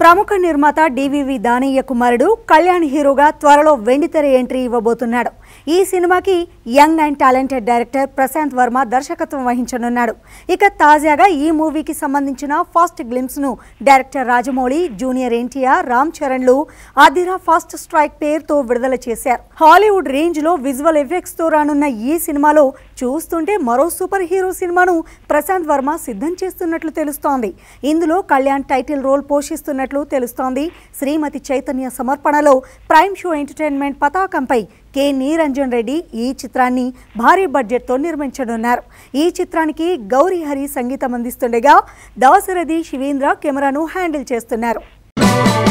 ప్రముఖ నిర్మాత డివివి దానయ్య కుమారుడు కళ్యాణ్ హీరోగా త్వరలో వెండితెర ఎంట్రీ ఇవ్వబోతున్నాడు ఈ సినిమాకి young and talented director Prashanth Varma దర్శకత్వం వహించనున్నాడు ఇక తాజాగా ఈ మూవీకి సంబంధించిన ఫాస్ట్ గ్లిమ్స్ను డైరెక్టర్ రాజమౌళి జూనియర్ ఎన్టీఆర్ రామ్ చరణ్ లు ఆదిరా ఫాస్ట్ స్ట్రైక్ పేరుతో విడుదల చేశారు హాలీవుడ్ రేంజ్ లో విజువల్ ఎఫెక్ట్స్తో రానున్న ఈ సినిమాలో చూస్తుంటే మరో సూపర్ హీరో సినిమాను ప్రశాంత్ వర్మ సిద్ధం చేస్తున్నట్లు తెలుస్తోంది ఇందులో కళ్యాణ్ టైటిల్ రోల్ పోషిస్తున్న చేస్తున్నట్లు తెలుస్తోంది శ్రీమతి చైతన్య సమర్పణలో ప్రైమ్ షో ఎంటర్టైన్మెంట్ పతాకంపై కె నీరంజన్ రెడ్డి ఈ చిత్రాన్ని భారీ బడ్జెట్తో నిర్మించనున్నారు ఈ చిత్రానికి గౌరీ హరి సంగీతం అందిస్తుండగా దాసరథి శివేంద్ర కెమెరాను హ్యాండిల్ చేస్తున్నారు